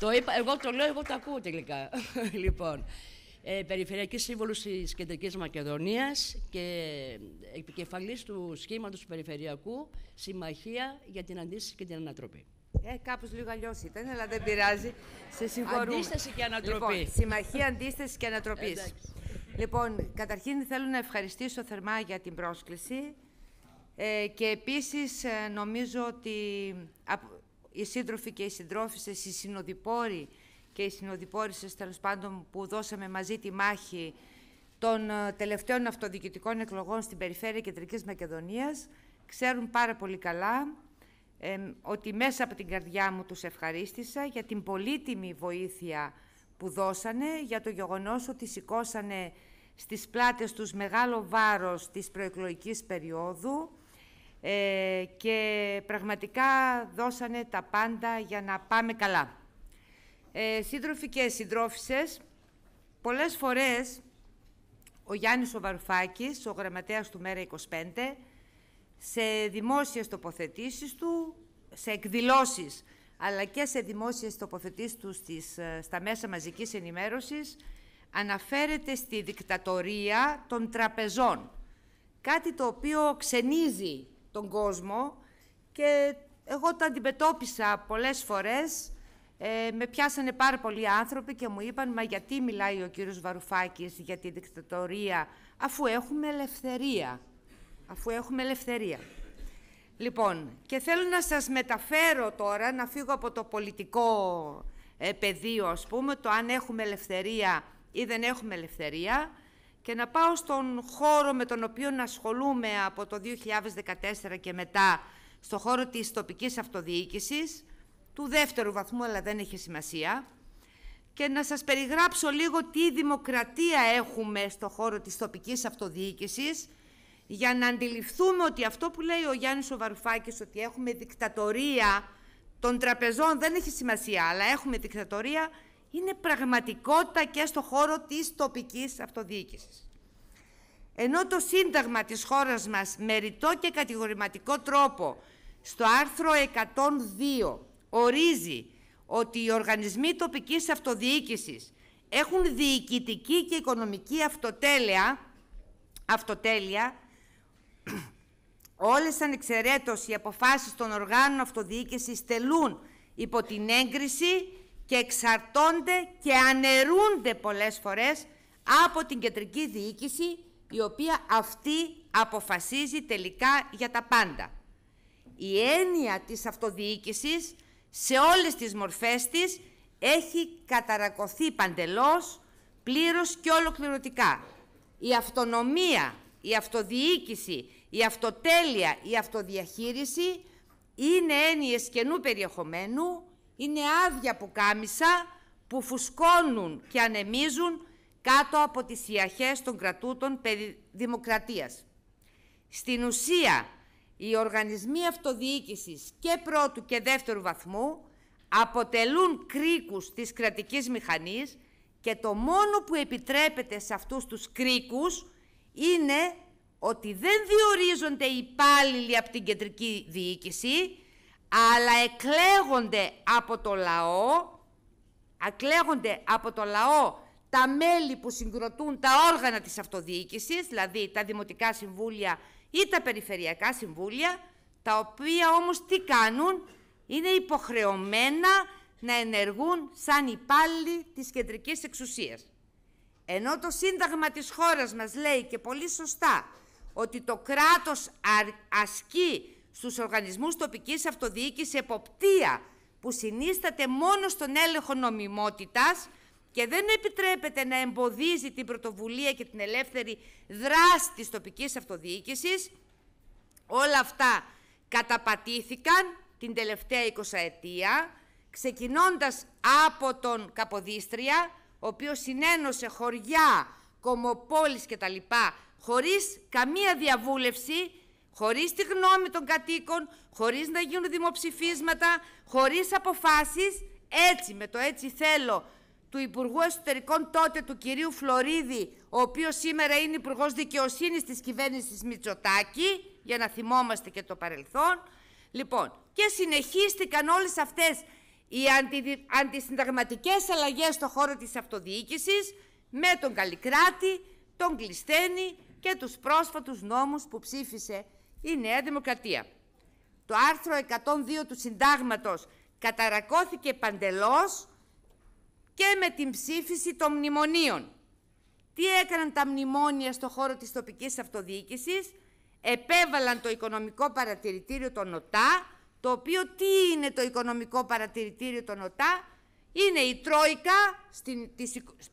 Το είπα, εγώ το λέω, εγώ το ακούω τελικά. λοιπόν, ε, Περιφερειακής Σύμβολος της Κεντρικής Μακεδονίας και επικεφαλής του σχήματος του Περιφερειακού Συμμαχία για την Αντίσταση και την Ανατροπή. Ε, κάπως λίγο αλλιώς ήταν, αλλά δεν πειράζει. Σε Αντίσταση και λοιπόν, Ανατροπή. Λοιπόν, συμμαχία Αντίσταση και Ανατροπής. λοιπόν, καταρχήν θέλω να ευχαριστήσω θερμά για την πρόσκληση. Ε, και επίσης ε, νομίζω ότι οι σύντροφοι και οι συντρόφισσες, οι συνοδοιπόροι και οι συνοδοιπόρισσες τέλος πάντων που δώσαμε μαζί τη μάχη των ε, τελευταίων αυτοδιοικητικών εκλογών στην περιφέρεια Κεντρικής Μακεδονίας ξέρουν πάρα πολύ καλά ότι μέσα από την καρδιά μου τους ευχαρίστησα για την πολύτιμη βοήθεια που δώσανε, για το γεγονός ότι σηκώσανε στις πλάτες τους μεγάλο βάρος της προεκλογικής περίοδου ε, και πραγματικά δώσανε τα πάντα για να πάμε καλά. Ε, σύντροφοι και συντρόφισσες, πολλές φορές ο Γιάννης ο Βαρουφάκης, ο γραμματέας του Μέρα 25, σε δημόσιες τοποθετήσεις του, σε εκδηλώσεις, αλλά και σε δημόσιες τοποθετήσεις του στις, ε, στα μέσα μαζικής ενημέρωσης, αναφέρεται στη δικτατορία των τραπεζών. Κάτι το οποίο ξενίζει τον κόσμο και εγώ τα αντιμετώπισα πολλές φορές. Ε, με πιάσανε πάρα πολλοί άνθρωποι και μου είπαν «Μα γιατί μιλάει ο κύριος Βαρουφάκης για τη δικτατορία αφού έχουμε ελευθερία». Αφού έχουμε ελευθερία. Λοιπόν, και θέλω να σας μεταφέρω τώρα, να φύγω από το πολιτικό ε, πεδίο, ας πούμε, το αν έχουμε ελευθερία ή δεν έχουμε ελευθερία, και να πάω στον χώρο με τον οποίο ασχολούμαι από το 2014 και μετά, στον χώρο της τοπικής αυτοδιοίκησης, του δεύτερου βαθμού, αλλά δεν έχει σημασία, και να σας περιγράψω λίγο τι δημοκρατία έχουμε στο χώρο της τοπικής αυτοδιοίκησης, για να αντιληφθούμε ότι αυτό που λέει ο Γιάννης Βαρουφάκης, ότι έχουμε δικτατορία των τραπεζών, δεν έχει σημασία, αλλά έχουμε δικτατορία είναι πραγματικότητα και στο χώρο της τοπικής αυτοδιοίκησης. Ενώ το Σύνταγμα της χώρας μας με ρητό και κατηγορηματικό τρόπο στο άρθρο 102 ορίζει ότι οι οργανισμοί τοπικής αυτοδιοίκησης έχουν διοικητική και οικονομική αυτοτέλεια, αυτοτέλεια όλες ανεξαιρέτως οι αποφάσεις των οργάνων αυτοδιοίκησης τελούν υπό την έγκριση και εξαρτώνται και ανερουνται πολλές φορές από την κεντρική διοίκηση η οποία αυτή αποφασίζει τελικά για τα πάντα. Η έννοια της αυτοδιοίκησης σε όλες τις μορφές της έχει καταρακωθεί παντελώς, πλήρως και ολοκληρωτικά. Η αυτονομία, η αυτοδιοίκηση, η αυτοτέλεια, η αυτοδιαχείριση είναι έννοιες καινού περιεχομένου είναι άδεια που κάμισα που φουσκώνουν και ανεμίζουν κάτω από τις ιαχές των κρατούτων περί δημοκρατίας. Στην ουσία, οι οργανισμοί αυτοδιοίκησης και πρώτου και δεύτερου βαθμού αποτελούν κρίκους της κρατικής μηχανής και το μόνο που επιτρέπεται σε αυτούς τους κρίκους είναι ότι δεν διορίζονται οι υπάλληλοι από την κεντρική διοίκηση, αλλά εκλέγονται από το λαό, εκλέγονται από το λαό τα μέλη που συγκροτούν τα όργανα της αυτοδιοίκησης, δηλαδή τα δημοτικά συμβούλια ή τα περιφερειακά συμβούλια, τα οποία όμως τι κάνουν, είναι υποχρεωμένα να ενεργούν σαν υπάλληλοι της κεντρικής εξουσίας. Ενώ το Σύνταγμα της χώρας μας λέει και πολύ σωστά ότι το κράτος ασκεί στους οργανισμούς τοπικής αυτοδιοίκησης εποπτεία που συνίσταται μόνο στον έλεγχο νομιμότητας και δεν επιτρέπεται να εμποδίζει την πρωτοβουλία και την ελεύθερη δράση της τοπικής αυτοδιοίκησης. Όλα αυτά καταπατήθηκαν την τελευταία 20 ετία, ξεκινώντας από τον Καποδίστρια, ο οποίος συνένωσε χωριά, κομοπόλεις κτλ. χωρίς καμία διαβούλευση χωρίς τη γνώμη των κατοίκων, χωρίς να γίνουν δημοψηφίσματα, χωρίς αποφάσεις, έτσι με το έτσι θέλω του Υπουργού Εσωτερικών τότε του κυρίου Φλωρίδη, ο οποίος σήμερα είναι υπουργός Δικαιοσύνης της κυβέρνησης Μητσοτάκη, για να θυμόμαστε και το παρελθόν. Λοιπόν, και συνεχίστηκαν όλες αυτές οι αντι, αντισυνταγματικές αλλαγές στον χώρο της αυτοδιοίκησης με τον Καλλικράτη, τον Κλεισθένη και τους πρόσφατους νόμους που ψήφισε η Νέα Δημοκρατία. Το άρθρο 102 του Συντάγματος καταρακώθηκε παντελώς και με την ψήφιση των μνημονίων. Τι έκαναν τα μνημόνια στο χώρο της τοπικής αυτοδιοίκησης, επέβαλαν το οικονομικό παρατηρητήριο των ΟΤΑ, το οποίο τι είναι το οικονομικό παρατηρητήριο των ΟΤΑ, είναι η τρόικα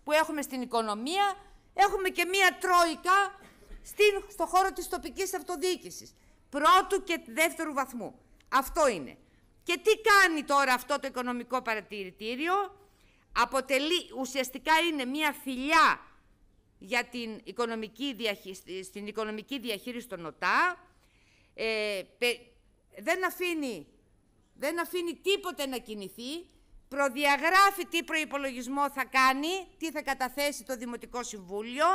που έχουμε στην οικονομία, έχουμε και μία τρόικα στον χώρο της τοπικής αυτοδιοίκησης, πρώτου και δεύτερου βαθμού. Αυτό είναι. Και τι κάνει τώρα αυτό το οικονομικό παρατηρητήριο. Αποτελεί, ουσιαστικά είναι μια φιλιά για την οικονομική διαχείριση, στην οικονομική διαχείριση των ΟΤΑ. Ε, δεν, αφήνει, δεν αφήνει τίποτε να κινηθεί. Προδιαγράφει τι προϋπολογισμό θα κάνει, τι θα καταθέσει το Δημοτικό Συμβούλιο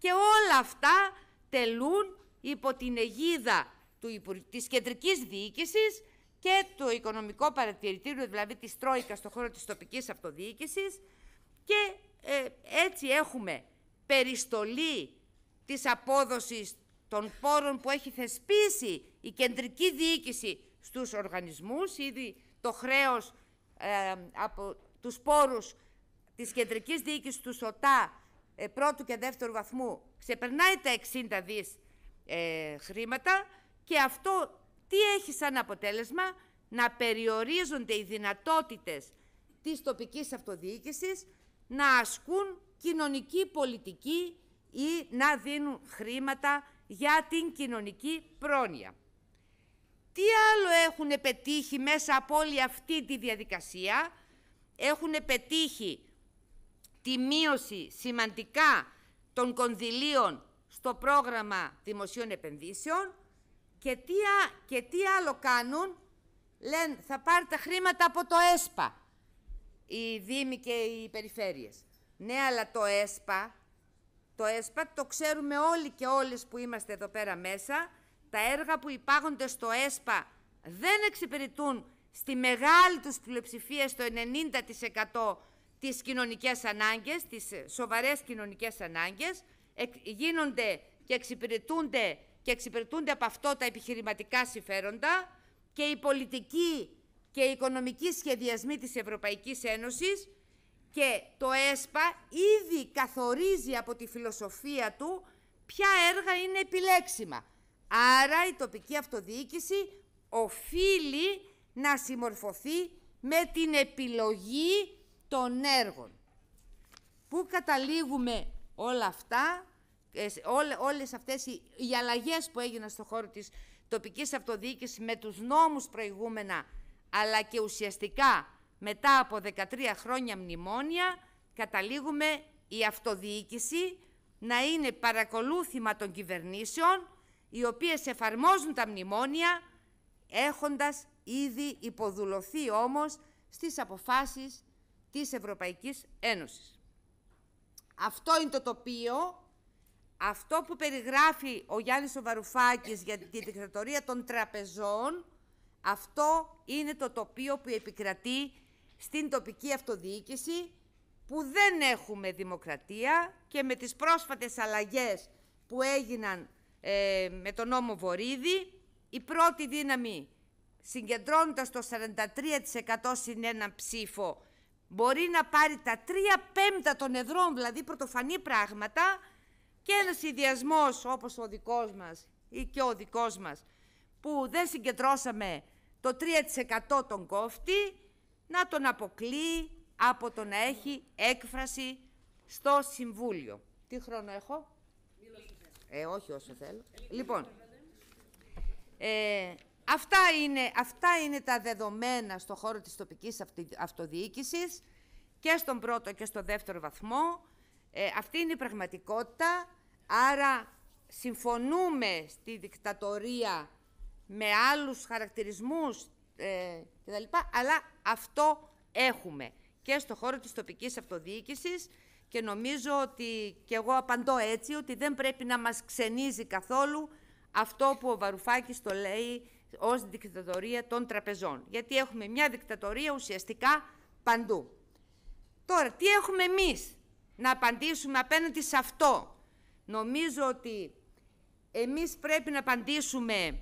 και όλα αυτά τελούν υπό την αιγίδα του, της κεντρικής διοίκησης και το οικονομικό παρατηρητήριο, δηλαδή της Τρόικας στον χώρο της τοπικής αυτοδιοίκησης και ε, έτσι έχουμε περιστολή της απόδοσης των πόρων που έχει θεσπίσει η κεντρική διοίκηση στους οργανισμούς. Ήδη το χρέος ε, από τους πόρους της κεντρικής διοίκησης του ΣΟΤΑ ε, πρώτου και δεύτερου βαθμού ξεπερνάει τα 60 δις ε, χρήματα και αυτό τι έχει σαν αποτέλεσμα να περιορίζονται οι δυνατότητες της τοπικής αυτοδιοίκησης να ασκούν κοινωνική πολιτική ή να δίνουν χρήματα για την κοινωνική πρόνοια. Τι άλλο έχουν πετύχει μέσα από όλη αυτή τη διαδικασία. Έχουν πετύχει τη μείωση σημαντικά των κονδυλίων στο πρόγραμμα δημοσίων επενδύσεων και τι, και τι άλλο κάνουν, λένε θα πάρει τα χρήματα από το ΕΣΠΑ, οι Δήμοι και οι Περιφέρειες. Ναι, αλλά το ΕΣΠΑ, το ΕΣΠΑ το ξέρουμε όλοι και όλες που είμαστε εδώ πέρα μέσα, τα έργα που υπάγονται στο ΕΣΠΑ δεν εξυπηρετούν στη μεγάλη τους πλειοψηφία, στο 90% τις κοινωνικές ανάγκες, τις ε, σοβαρές κοινωνικές ανάγκες, γίνονται και εξυπηρετούνται, και εξυπηρετούνται από αυτό τα επιχειρηματικά συμφέροντα και η πολιτική και η οικονομικοί σχεδιασμοί της Ευρωπαϊκής Ένωσης και το ΕΣΠΑ ήδη καθορίζει από τη φιλοσοφία του ποια έργα είναι επιλέξιμα. Άρα η τοπική αυτοδιοίκηση οφείλει να συμμορφωθεί με την επιλογή των έργων. Πού καταλήγουμε όλα αυτά, ε, όλες αυτές οι αλλαγές που έγιναν στο χώρο της τοπικής αυτοδιοίκησης με τους νόμους προηγούμενα, αλλά και ουσιαστικά μετά από 13 χρόνια μνημόνια, καταλήγουμε η αυτοδιοίκηση να είναι παρακολούθημα των κυβερνήσεων, οι οποίες εφαρμόζουν τα μνημόνια, έχοντας ήδη υποδουλωθεί όμως στις αποφάσεις της Ευρωπαϊκής Ένωσης. Αυτό είναι το τοπίο, αυτό που περιγράφει ο Γιάννης Βαρουφάκης για την δικτατορία των τραπεζών, αυτό είναι το τοπίο που επικρατεί στην τοπική αυτοδιοίκηση, που δεν έχουμε δημοκρατία και με τις πρόσφατες αλλαγές που έγιναν ε, με τον νόμο Βορύδη, η πρώτη δύναμη συγκεντρώνοντας το 43% συν ένα ψήφο μπορεί να πάρει τα τρία πέμπτα των εδρών, δηλαδή πρωτοφανή πράγματα, και ένας συνδυασμός όπως ο δικός μας ή και ο δικός μας, που δεν συγκεντρώσαμε το 3% τον κόφτη, να τον αποκλεί από το να έχει έκφραση στο Συμβούλιο. Τι χρόνο έχω? Ε, όχι όσο θέλω. Λοιπόν, ε, Αυτά είναι, αυτά είναι τα δεδομένα στο χώρο της τοπικής αυτοδιοίκησης και στον πρώτο και στο δεύτερο βαθμό. Ε, αυτή είναι η πραγματικότητα, άρα συμφωνούμε στη δικτατορία με άλλους χαρακτηρισμούς ε, κτλ. Αλλά αυτό έχουμε και στο χώρο της τοπικής αυτοδιοίκησης και νομίζω ότι και εγώ απαντώ έτσι ότι δεν πρέπει να μας ξενίζει καθόλου αυτό που ο Βαρουφάκης το λέει ως δικτατορία των τραπεζών. Γιατί έχουμε μια δικτατορία ουσιαστικά παντού. Τώρα, τι έχουμε εμείς να απαντήσουμε απέναντι σε αυτό. Νομίζω ότι εμείς πρέπει να απαντήσουμε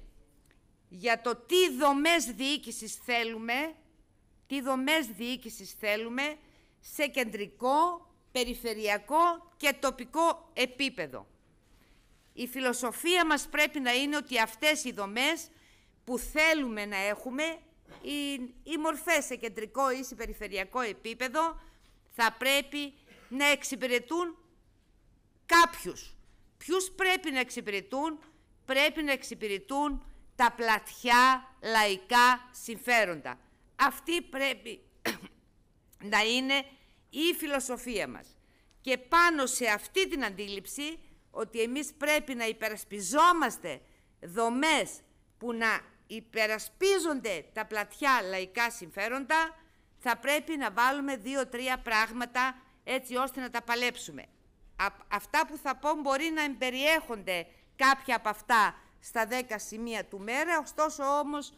για το τι δομές διοίκησης θέλουμε, τι δομές διοίκησης θέλουμε σε κεντρικό, περιφερειακό και τοπικό επίπεδο. Η φιλοσοφία μας πρέπει να είναι ότι αυτές οι δομές που θέλουμε να έχουμε, οι, μορφές σε κεντρικό ή σε περιφερειακό επίπεδο θα πρέπει να εξυπηρετούν κάποιους. Ποιους πρέπει να εξυπηρετούν, πρέπει να εξυπηρετούν τα πλατιά λαϊκά συμφέροντα. Αυτή πρέπει να είναι η φιλοσοφία μας. Και πάνω σε αυτή την αντίληψη ότι εμείς πρέπει να υπερασπιζόμαστε δομές που να υπερασπίζονται τα πλατιά λαϊκά συμφέροντα, θα πρέπει να βάλουμε δύο-τρία πράγματα έτσι ώστε να τα παλέψουμε. αυτά που θα πω μπορεί να εμπεριέχονται κάποια από αυτά στα δέκα σημεία του μέρα, ωστόσο όμως,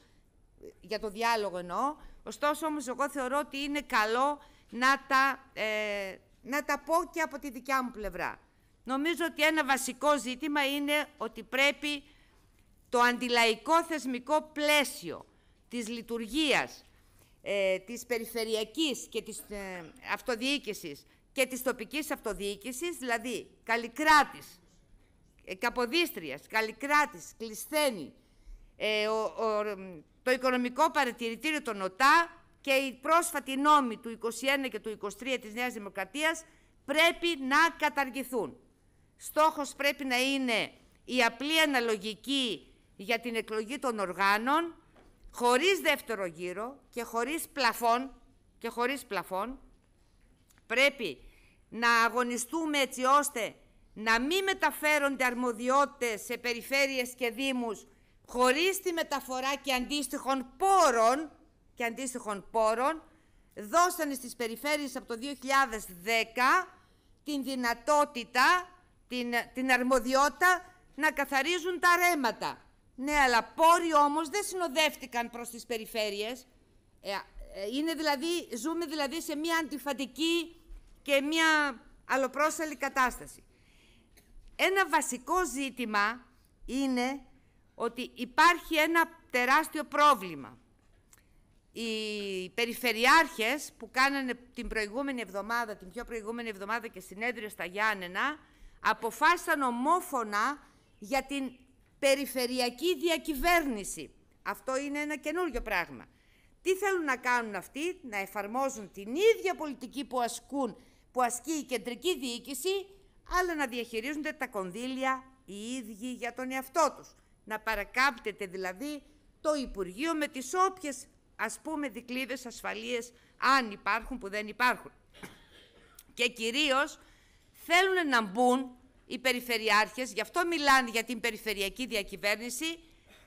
για το διάλογο εννοώ, ωστόσο όμως εγώ θεωρώ ότι είναι καλό να τα, ε, να τα πω και από τη δικιά μου πλευρά. Νομίζω ότι ένα βασικό ζήτημα είναι ότι πρέπει το αντιλαϊκό θεσμικό πλαίσιο της λειτουργίας ε, της περιφερειακής και της ε, αυτοδιοίκησης και της τοπικής αυτοδιοίκησης, δηλαδή Καλλικράτης, ε, Καποδίστριας, Καλλικράτης, Κλεισθένη, ε, ο, το Οικονομικό Παρατηρητήριο των ΟΤΑ και η πρόσφατη νόμοι του 21 και του 23 της Νέας Δημοκρατίας πρέπει να καταργηθούν. Στόχος πρέπει να είναι η απλή αναλογική για την εκλογή των οργάνων χωρίς δεύτερο γύρο και χωρίς πλαφόν, και χωρίς πλαφόν πρέπει να αγωνιστούμε έτσι ώστε να μην μεταφέρονται αρμοδιότητες σε περιφέρειες και δήμους χωρίς τη μεταφορά και αντίστοιχων πόρων και αντίστοιχων πόρων δώσανε στις περιφέρειες από το 2010 την δυνατότητα, την, την αρμοδιότητα να καθαρίζουν τα ρέματα. Ναι, αλλά πόροι όμως δεν συνοδεύτηκαν προς τις περιφέρειες. Ε, ε, είναι δηλαδή, ζούμε δηλαδή σε μια αντιφατική και μια αλλοπρόσαλη κατάσταση. Ένα βασικό ζήτημα είναι ότι υπάρχει ένα τεράστιο πρόβλημα. Οι περιφερειάρχες που κάνανε την προηγούμενη εβδομάδα, την πιο προηγούμενη εβδομάδα και συνέδριο στα Γιάννενα, αποφάσισαν ομόφωνα για την περιφερειακή διακυβέρνηση. Αυτό είναι ένα καινούριο πράγμα. Τι θέλουν να κάνουν αυτοί, να εφαρμόζουν την ίδια πολιτική που, ασκούν, που ασκεί η κεντρική διοίκηση, αλλά να διαχειρίζονται τα κονδύλια οι ίδιοι για τον εαυτό τους. Να παρακάπτεται δηλαδή το Υπουργείο με τις όποιες ας πούμε δικλείδες ασφαλείες αν υπάρχουν που δεν υπάρχουν. Και κυρίως θέλουν να μπουν οι περιφερειάρχες, γι' αυτό μιλάνε για την περιφερειακή διακυβέρνηση,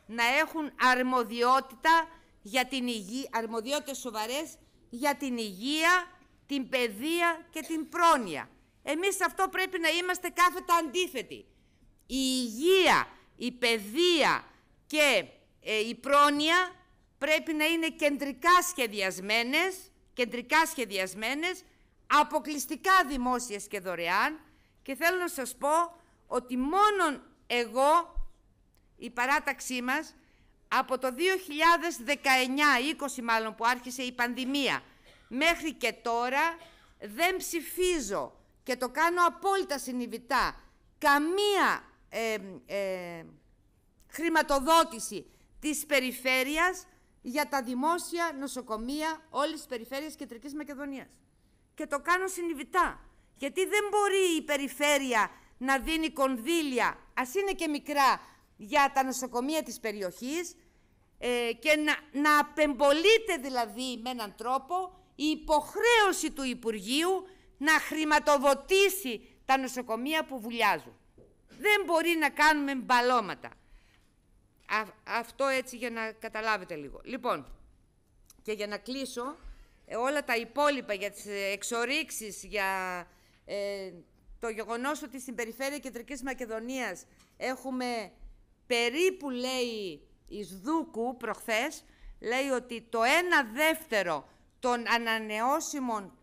να έχουν αρμοδιότητα για την υγεία, αρμοδιότητες σοβαρές για την υγεία, την παιδεία και την πρόνοια. Εμείς αυτό πρέπει να είμαστε κάθετα αντίθετοι. Η υγεία, η παιδεία και ε, η πρόνοια πρέπει να είναι κεντρικά σχεδιασμένες, κεντρικά σχεδιασμένες, αποκλειστικά δημόσιες και δωρεάν, και θέλω να σας πω ότι μόνο εγώ, η παράταξή μας, από το 2019, 20 μάλλον που άρχισε η πανδημία, μέχρι και τώρα δεν ψηφίζω και το κάνω απόλυτα συνειδητά καμία ε, ε, χρηματοδότηση της περιφέρειας για τα δημόσια νοσοκομεία όλης της περιφέρειας Κεντρικής Μακεδονίας. Και το κάνω συνειδητά. Γιατί δεν μπορεί η περιφέρεια να δίνει κονδύλια, ας είναι και μικρά, για τα νοσοκομεία της περιοχής ε, και να, να απεμπολείται δηλαδή με έναν τρόπο η υποχρέωση του Υπουργείου να χρηματοδοτήσει τα νοσοκομεία που βουλιάζουν. Δεν μπορεί να κάνουμε μπαλώματα. αυτό έτσι για να καταλάβετε λίγο. Λοιπόν, και για να κλείσω, ε, όλα τα υπόλοιπα για τις ε, εξορίξεις, για ε, το γεγονός ότι στην περιφέρεια Κεντρικής Μακεδονίας έχουμε περίπου, λέει, Ισδούκου Δούκου προχθές, λέει ότι το ένα δεύτερο των ανανεώσιμων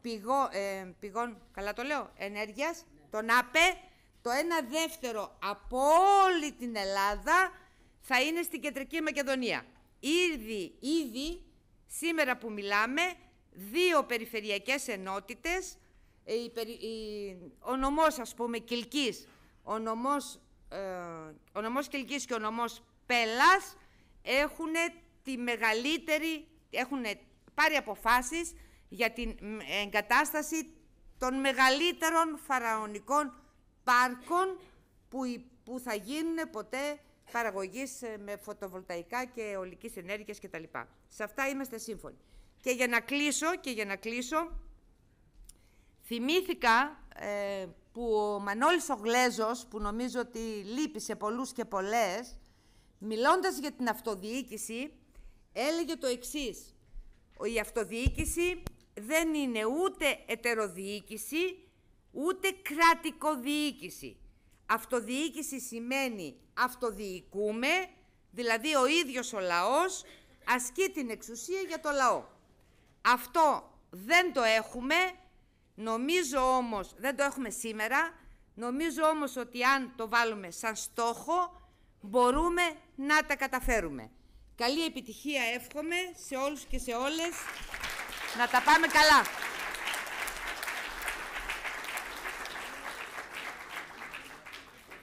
ε, πηγών, καλά το λέω, ενέργειας, τον ΑΠΕ, το ένα δεύτερο από όλη την Ελλάδα θα είναι στην Κεντρική Μακεδονία. Ήδη, ήδη σήμερα που μιλάμε, δύο περιφερειακές ενότητες ε, ο νομός, ας πούμε, Κιλκής, ο νομός, ε, και ο νομός Πελάς έχουν τη μεγαλύτερη, έχουν πάρει αποφάσεις για την εγκατάσταση των μεγαλύτερων φαραωνικών πάρκων που, που θα γίνουν ποτέ παραγωγής ε, με φωτοβολταϊκά και ολικής ενέργειας κτλ. Σε αυτά είμαστε σύμφωνοι. Και για να κλείσω, και για να κλείσω, Θυμήθηκα ε, που ο Μανώλης ο Γλέζος, που νομίζω ότι λείπει σε πολλούς και πολλές, μιλώντας για την αυτοδιοίκηση, έλεγε το εξής. Η αυτοδιοίκηση δεν είναι ούτε ετεροδιοίκηση, ούτε κρατικοδιοίκηση. Αυτοδιοίκηση σημαίνει αυτοδιοικούμε, δηλαδή ο ίδιος ο λαός ασκεί την εξουσία για το λαό. Αυτό δεν το έχουμε Νομίζω όμως, δεν το έχουμε σήμερα, νομίζω όμως ότι αν το βάλουμε σαν στόχο, μπορούμε να τα καταφέρουμε. Καλή επιτυχία εύχομαι σε όλους και σε όλες. Να τα πάμε καλά.